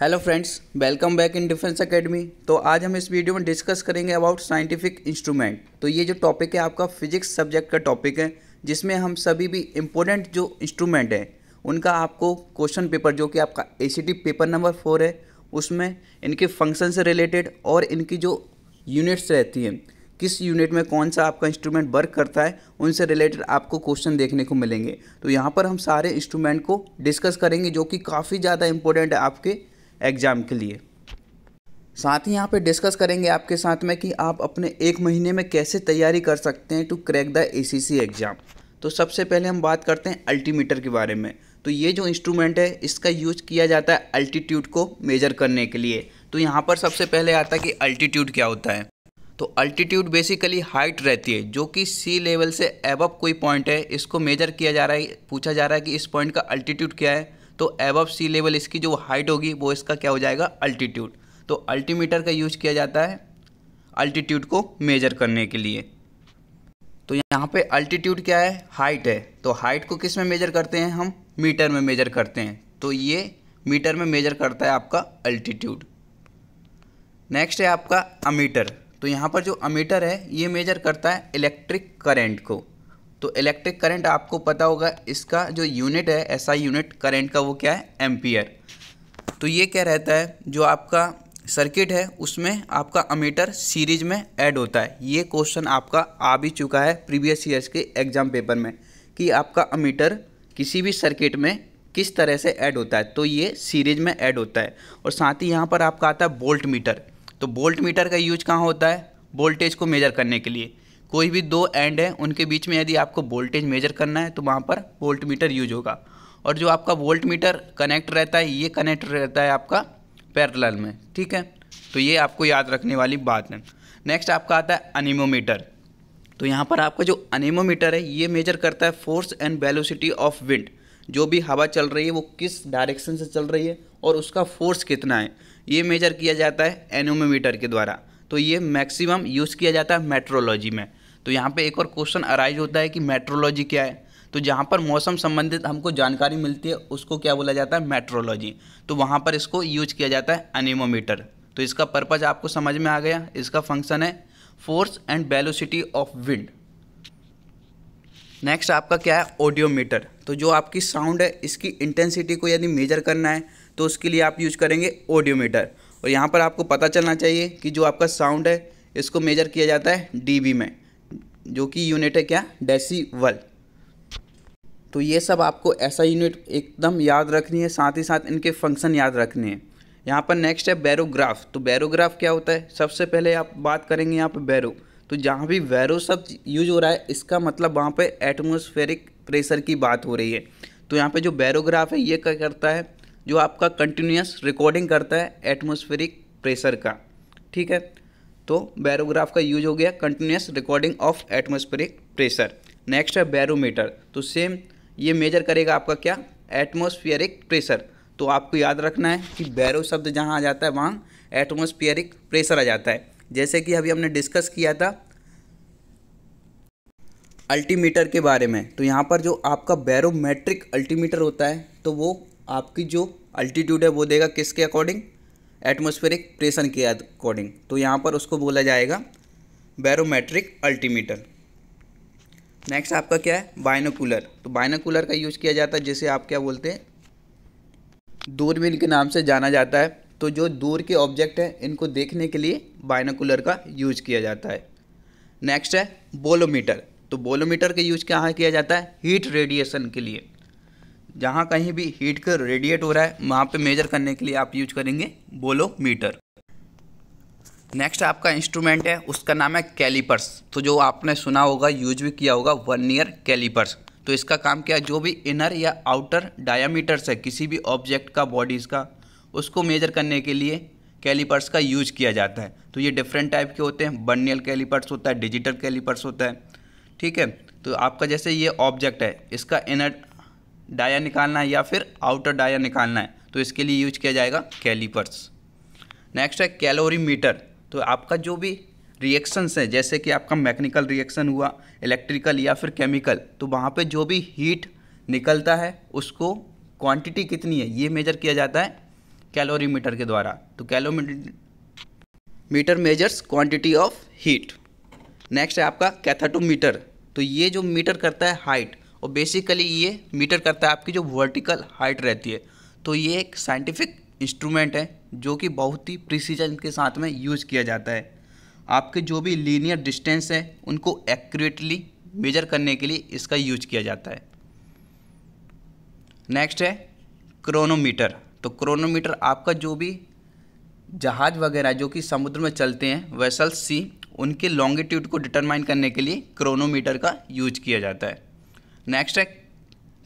hello friends welcome back in defence academy तो आज हम इस वीडियो में डिस्कस करेंगे अबाउट साइंटिफिक इंस्ट्रूमेंट तो ये जो टॉपिक है आपका फिजिक्स सब्जेक्ट का टॉपिक है जिसमें हम सभी भी इम्पोर्टेंट जो इंस्ट्रूमेंट हैं उनका आपको क्वेश्चन पेपर जो कि आपका ए पेपर नंबर फोर है उसमें इनके फंक्शन से रिलेटेड और इनकी जो यूनिट्स रहती हैं किस यूनिट में कौन सा आपका इंस्ट्रूमेंट वर्क करता है उनसे रिलेटेड आपको क्वेश्चन देखने को मिलेंगे तो यहाँ पर हम सारे इंस्ट्रूमेंट को डिस्कस करेंगे जो कि काफ़ी ज़्यादा इंपॉर्टेंट है आपके एग्ज़ाम के लिए साथ ही यहाँ पे डिस्कस करेंगे आपके साथ में कि आप अपने एक महीने में कैसे तैयारी कर सकते हैं to crack the a exam तो सबसे पहले हम बात करते हैं अल्टीमीटर के बारे में तो ये जो इंस्ट्रूमेंट है इसका यूज किया जाता है अल्टीट्यूड को मेजर करने के लिए तो यहाँ पर सबसे पहले आता है कि अल्टीट्यूड क्या होता है तो अल्टीट्यूड बेसिकली हाइट रहती है जो कि सी लेवल से एबव कोई पॉइंट है इसको मेजर किया जा रहा है पूछा जा रहा है कि इस पॉइंट का अल्टीट्यूड क्या है तो एबव सी लेवल इसकी जो हाइट होगी वो इसका क्या हो जाएगा अल्टीट्यूड तो अल्टीमीटर का यूज किया जाता है अल्टीट्यूड को मेजर करने के लिए तो यहाँ पे अल्टीट्यूड क्या है हाइट है तो हाइट को किस में मेजर करते हैं हम मीटर में मेजर करते हैं तो ये मीटर में मेजर करता है आपका अल्टीट्यूड नेक्स्ट है आपका अमीटर तो यहाँ पर जो अमीटर है ये मेजर करता है इलेक्ट्रिक करेंट को तो इलेक्ट्रिक करंट आपको पता होगा इसका जो यूनिट है ऐसा यूनिट करंट का वो क्या है एम्पियर तो ये क्या रहता है जो आपका सर्किट है उसमें आपका अमीटर सीरीज में ऐड होता है ये क्वेश्चन आपका आ भी चुका है प्रीवियस ईयर्स के एग्जाम पेपर में कि आपका अमीटर किसी भी सर्किट में किस तरह से ऐड होता है तो ये सीरीज में ऐड होता है और साथ ही यहाँ पर आपका आता है बोल्ट मीटर तो बोल्ट मीटर का यूज कहाँ होता है वोल्टेज को मेजर करने के लिए कोई भी दो एंड है उनके बीच में यदि आपको वोल्टेज मेजर करना है तो वहाँ पर वोल्ट मीटर यूज होगा और जो आपका वोल्ट मीटर कनेक्ट रहता है ये कनेक्ट रहता है आपका पैरल में ठीक है तो ये आपको याद रखने वाली बात है नेक्स्ट आपका आता है अनिमोमीटर तो यहाँ पर आपका जो अनिमोमीटर है ये मेजर करता है force and velocity of wind जो भी हवा चल रही है वो किस डायरेक्शन से चल रही है और उसका फोर्स कितना है ये मेजर किया जाता है एनोमोमीटर के द्वारा तो ये मैक्सिमम यूज़ किया जाता है मेट्रोलॉजी में तो यहाँ पे एक और क्वेश्चन अराइज होता है कि मेट्रोलॉजी क्या है तो जहाँ पर मौसम संबंधित हमको जानकारी मिलती है उसको क्या बोला जाता है मेट्रोलॉजी तो वहाँ पर इसको यूज किया जाता है अनिमोमीटर तो इसका पर्पज़ आपको समझ में आ गया इसका फंक्शन है force and velocity of wind next आपका क्या है ऑडियोमीटर तो जो आपकी साउंड है इसकी इंटेंसिटी को यदि मेजर करना है तो उसके लिए आप यूज करेंगे ऑडियोमीटर और यहाँ पर आपको पता चलना चाहिए कि जो आपका साउंड है इसको मेजर किया जाता है डीबी में जो कि यूनिट है क्या डेसीवल तो ये सब आपको ऐसा यूनिट एकदम याद रखनी है साथ ही साथ इनके फंक्शन याद रखने हैं यहाँ पर नेक्स्ट है बैरोग्राफ तो बैरोग्राफ क्या होता है सबसे पहले आप बात करेंगे यहाँ पर बैरो तो जहाँ भी वैरो सब यूज हो रहा है इसका मतलब वहाँ पे एटमोस्फेरिक प्रेशर की बात हो रही है तो यहाँ पे जो बैरोग्राफ है ये क्या करता है जो आपका कंटिन्यूस रिकॉर्डिंग करता है एटमोस्फेरिक प्रेशर का ठीक है तो बैरोग्राफ का यूज हो गया continuous recording of atmospheric pressure next है बैरोमीटर तो सेम ये मेजर करेगा आपका क्या एटमोस्फियरिक प्रेशर तो आपको याद रखना है कि बैरो शब्द जहाँ आ जाता है वहाँ एटमोस्फियरिक प्रेशर आ जाता है जैसे कि अभी हमने डिस्कस किया था अल्टीमीटर के बारे में तो यहाँ पर जो आपका बैरोमेट्रिक अल्टीमीटर होता है तो वो आपकी जो अल्टीट्यूड है वो देगा किसके अकॉर्डिंग एटमोस्फेरिक प्रेशर के अकॉर्डिंग तो यहाँ पर उसको बोला जाएगा बैरोमेट्रिक अल्टीमीटर नेक्स्ट आपका क्या है बाइनोकुलर तो बाइनोकुलर का यूज़ किया जाता है जिसे आप क्या बोलते हैं दूरबीन के नाम से जाना जाता है तो जो दूर के ऑब्जेक्ट हैं इनको देखने के लिए बाइनोकुलर का यूज किया जाता है नेक्स्ट है बोलोमीटर तो बोलोमीटर का यूज कहाँ किया जाता है हीट रेडिएशन के लिए जहाँ कहीं भी हीट कर रेडिएट हो रहा है वहाँ पे मेजर करने के लिए आप यूज करेंगे बोलो मीटर नेक्स्ट आपका इंस्ट्रूमेंट है उसका नाम है कैलीपर्स तो जो आपने सुना होगा यूज भी किया होगा वन ईयर कैलीपर्स तो इसका काम क्या है जो भी इनर या आउटर डायामीटर्स है किसी भी ऑब्जेक्ट का बॉडीज़ का उसको मेजर करने के लिए कैलीपर्स का यूज किया जाता है तो ये डिफरेंट टाइप के होते हैं बर्नियल कैलीपर्स होता है डिजिटल कैलीपर्स होता है ठीक है तो आपका जैसे ये ऑब्जेक्ट है इसका इनर डाया निकालना है या फिर आउटर डाया निकालना है तो इसके लिए यूज किया जाएगा कैलीपर्स नेक्स्ट है कैलोरी मीटर तो आपका जो भी रिएक्शंस हैं जैसे कि आपका मैकेनिकल रिएक्शन हुआ इलेक्ट्रिकल या फिर केमिकल तो वहाँ पे जो भी हीट निकलता है उसको क्वांटिटी कितनी है ये मेजर किया जाता है कैलोरी मीटर के द्वारा तो calorimeter measures quantity of heat next है आपका कैथाटोमीटर तो ये जो मीटर करता है हाइट और बेसिकली ये मीटर करता है आपकी जो वर्टिकल हाइट रहती है तो ये एक साइंटिफिक इंस्ट्रूमेंट है जो कि बहुत ही प्रिसीजन के साथ में यूज़ किया जाता है आपके जो भी लीनियर डिस्टेंस है उनको एक्यूरेटली मेजर करने के लिए इसका यूज किया जाता है नेक्स्ट है क्रोनोमीटर तो क्रोनोमीटर आपका जो भी जहाज वगैरह जो कि समुद्र में चलते हैं वेसल्स सी उनके लॉन्गिट्यूड को डिटरमाइन करने के लिए क्रोनोमीटर का यूज किया जाता है नेक्स्ट है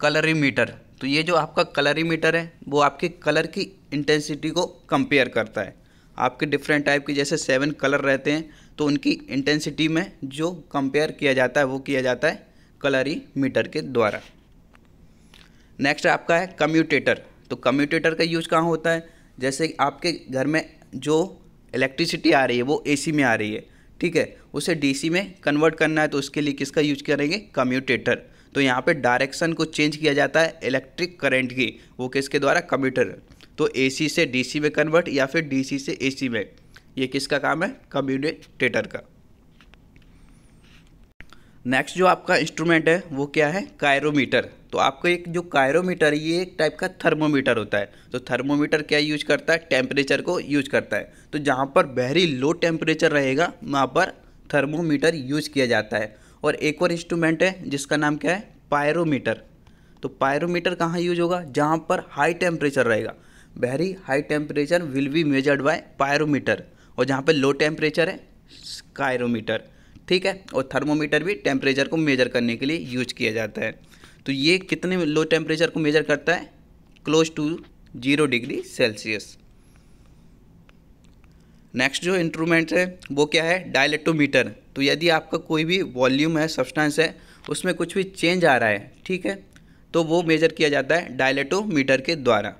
कलरीमीटर तो ये जो आपका कलरीमीटर है वो आपके कलर की इंटेंसिटी को कंपेयर करता है आपके डिफरेंट टाइप के जैसे सेवन कलर रहते हैं तो उनकी इंटेंसिटी में जो कंपेयर किया जाता है वो किया जाता है कलरी मीटर के द्वारा नेक्स्ट आपका है कम्यूटेटर तो कम्यूटेटर का यूज़ कहाँ होता है जैसे आपके घर में जो इलेक्ट्रिसिटी आ रही है वो एसी में आ रही है ठीक है उसे डीसी में कन्वर्ट करना है तो उसके लिए किसका यूज करेंगे कम्यूटेटर तो यहाँ पे डायरेक्शन को चेंज किया जाता है इलेक्ट्रिक करंट की वो किसके द्वारा कम्यूटर तो एसी से डीसी में कन्वर्ट या फिर डीसी से एसी में ये किसका काम है कम्यूनिटेटर का नेक्स्ट जो आपका इंस्ट्रूमेंट है वो क्या है कायरोमीटर तो आपका एक जो कायरोमीटर ये एक टाइप का थर्मोमीटर होता है तो थर्मोमीटर क्या यूज करता है टेम्परेचर को यूज करता है तो जहाँ पर वेरी लो टेम्परेचर रहेगा वहाँ पर थर्मोमीटर यूज किया जाता है और एक और इंस्ट्रूमेंट है जिसका नाम क्या है पायरोमीटर तो पायरोमीटर कहाँ यूज होगा जहाँ पर हाई टेम्परेचर रहेगा very high temperature will be measured by pyrometer और जहाँ पर लो टेम्परेचर है स्कायरोमीटर ठीक है और थर्मोमीटर भी टेम्परेचर को मेजर करने के लिए यूज किया जाता है तो ये कितने लो टेम्परेचर को मेजर करता है close to zero degree Celsius next जो इंस्ट्रूमेंट है वो क्या है डायलेक्टोमीटर तो यदि आपका कोई भी वॉल्यूम है सब्सटेंस है उसमें कुछ भी चेंज आ रहा है ठीक है तो वो मेजर किया जाता है डायलेक्टोमीटर के द्वारा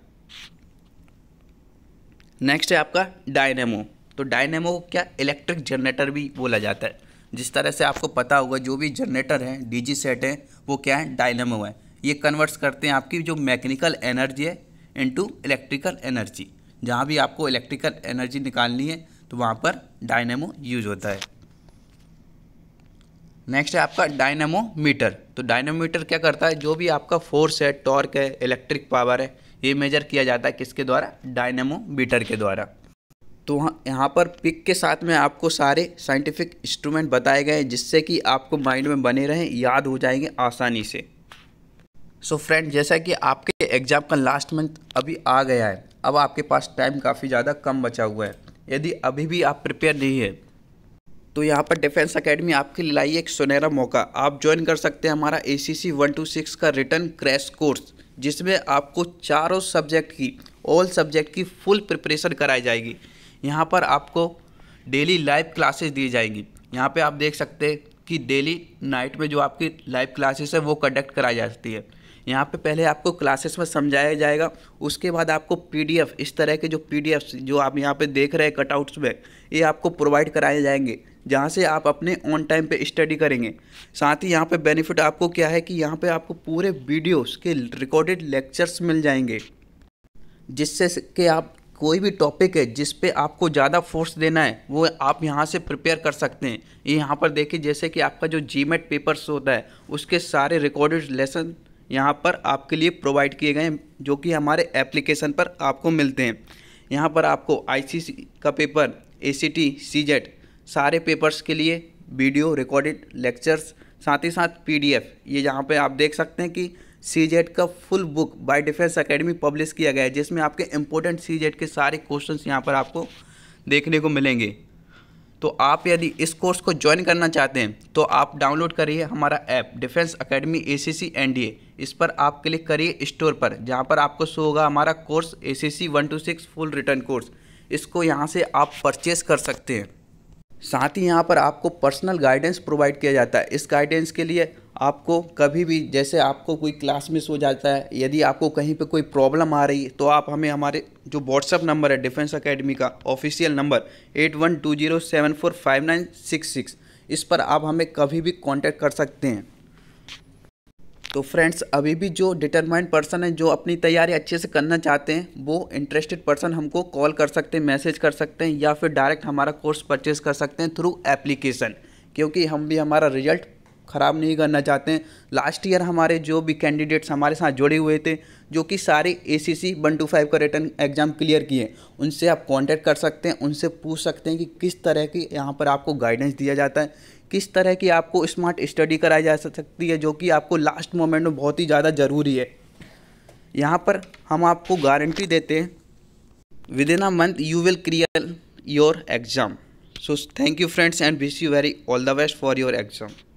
नेक्स्ट है आपका डायनेमो तो डायनेमो क्या इलेक्ट्रिक जनरेटर भी बोला जाता है जिस तरह से आपको पता होगा जो भी जनरेटर है डीजी सेट है वो क्या है डायनेमो है ये कन्वर्ट्स करते हैं आपकी जो मैकेनिकल एनर्जी है इनटू इलेक्ट्रिकल एनर्जी जहाँ भी आपको इलेक्ट्रिकल एनर्जी निकालनी है तो वहाँ पर डायनेमो यूज होता है नेक्स्ट है आपका डायनेमोमीटर तो डायनेमोमीटर क्या करता है जो भी आपका फोर्स है टॉर्क है इलेक्ट्रिक पावर है ये मेजर किया जाता है किसके द्वारा डायनेमोमीटर के द्वारा तो वहाँ यहाँ पर पिक के साथ में आपको सारे साइंटिफिक इंस्ट्रूमेंट बताए गए हैं जिससे कि आपको माइंड में बने रहें याद हो जाएंगे आसानी से सो so फ्रेंड जैसा कि आपके एग्ज़ाम का लास्ट मंथ अभी आ गया है अब आपके पास टाइम काफ़ी ज़्यादा कम बचा हुआ है यदि अभी भी आप प्रिपेयर नहीं है तो यहाँ पर डिफेंस अकेडमी आपके लिए लाई एक सुनहरा मौका आप ज्वाइन कर सकते हैं हमारा A C C one two six का रिटर्न क्रैश कोर्स जिसमें आपको चारों सब्जेक्ट की ऑल सब्जेक्ट की फुल प्रिपरेशन कराई जाएगी यहाँ पर आपको डेली लाइव क्लासेस दी जाएंगी यहाँ पे आप देख सकते हैं कि डेली नाइट में जो आपकी लाइव क्लासेस है वो कंडक्ट कराई जाती है यहाँ पे पहले आपको क्लासेस में समझाया जाएगा उसके बाद आपको पीडीएफ इस तरह के जो पीडीएफ जो आप यहाँ पे देख रहे हैं कटआउट्स में ये आपको प्रोवाइड कराए जाएंगे जहाँ से आप अपने ऑन टाइम पे स्टडी करेंगे साथ ही यहाँ पे बेनिफिट आपको क्या है कि यहाँ पे आपको पूरे वीडियोस के रिकॉर्डेड लेक्चर्स मिल जाएंगे जिससे कि आप कोई भी टॉपिक है जिस पे आपको ज़्यादा फोर्स देना है वो आप यहाँ से प्रिपेयर कर सकते हैं ये यहाँ पर देखिए जैसे कि आपका जो जी पेपर्स होता है उसके सारे रिकॉर्डेड लेसन यहाँ पर आपके लिए प्रोवाइड किए गए हैं जो कि हमारे एप्लीकेशन पर आपको मिलते हैं यहाँ पर आपको आई का paper A C T C Z सारे पेपर्स के लिए वीडियो रिकॉर्डेड लेक्चर्स साथ ही साथ पीडीएफ ये यहाँ पे आप देख सकते हैं कि सी जेड का full book by defence academy publish किया गया है जिसमें आपके इम्पोर्टेंट सी जेड के सारे क्वेश्चंस यहाँ पर आपको देखने को मिलेंगे तो आप यदि इस कोर्स को ज्वाइन करना चाहते हैं तो आप डाउनलोड करिए हमारा app defence academy A C C N D A इस पर आप क्लिक करिए स्टोर पर जहाँ पर आपको शो होगा हमारा course A C C one two six full written course इसको यहाँ से आप परचेस कर सकते हैं साथ ही यहाँ पर आपको पर्सनल गाइडेंस प्रोवाइड किया जाता है इस गाइडेंस के लिए आपको कभी भी जैसे आपको कोई क्लास मिस हो जाता है यदि आपको कहीं पे कोई प्रॉब्लम आ रही है तो आप हमें हमारे जो व्हाट्सअप नंबर है डिफेंस अकेडमी का official number eight one two zero seven four five nine six six इस पर आप हमें कभी भी कांटेक्ट कर सकते हैं तो फ्रेंड्स अभी भी जो डिटरमाइंड पर्सन है जो अपनी तैयारी अच्छे से करना चाहते हैं वो इंटरेस्टेड पर्सन हमको कॉल कर सकते हैं मैसेज कर सकते हैं या फिर डायरेक्ट हमारा कोर्स परचेज कर सकते हैं थ्रू एप्लीकेशन क्योंकि हम भी हमारा रिजल्ट ख़राब नहीं करना चाहते हैं लास्ट ईयर हमारे जो भी कैंडिडेट्स हमारे साथ जुड़े हुए थे जो कि सारे A C C one two five का रिटर्न एग्ज़ाम क्लियर किए उनसे आप कांटेक्ट कर सकते हैं उनसे पूछ सकते हैं कि किस तरह की यहाँ पर आपको गाइडेंस दिया जाता है किस तरह की आपको स्मार्ट स्टडी कराई जा सकती है जो कि आपको लास्ट मोमेंट में बहुत ही ज़्यादा ज़रूरी है यहाँ पर हम आपको गारंटी देते हैं within a month you will clear your exam so thank you friends and wish you very all the best for your exam